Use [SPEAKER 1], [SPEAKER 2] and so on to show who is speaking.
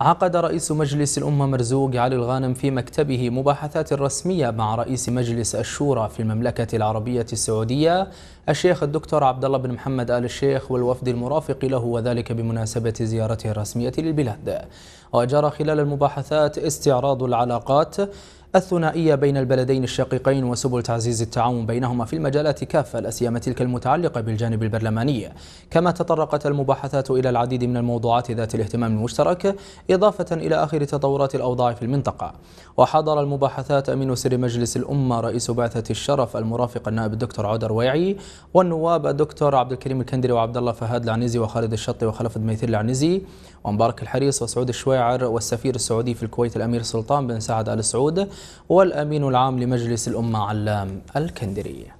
[SPEAKER 1] عقد رئيس مجلس الأمة مرزوق علي الغانم في مكتبه مباحثات رسمية مع رئيس مجلس الشورى في المملكة العربية السعودية الشيخ الدكتور عبد الله بن محمد آل الشيخ والوفد المرافق له وذلك بمناسبة زيارته الرسمية للبلاد وجرى خلال المباحثات استعراض العلاقات الثنائية بين البلدين الشقيقين وسبل تعزيز التعاون بينهما في المجالات كافة الأسيما تلك المتعلقة بالجانب البرلماني كما تطرقت المباحثات إلى العديد من الموضوعات ذات الاهتمام المشترك إضافة إلى آخر تطورات الأوضاع في المنطقة وحضر المباحثات أمين سر مجلس الأمة رئيس بعثة الشرف المرافق النائب الدكتور عود رويعي والنواب الدكتور عبد الكريم الكندري وعبد الله فهد العنزي وخالد الشطي وخلف الميثير العنزي ومبارك الحريص وسعود الشويع السواعر والسفير السعودي في الكويت الأمير سلطان بن سعد آل سعود والأمين العام لمجلس الأمة علام الكندري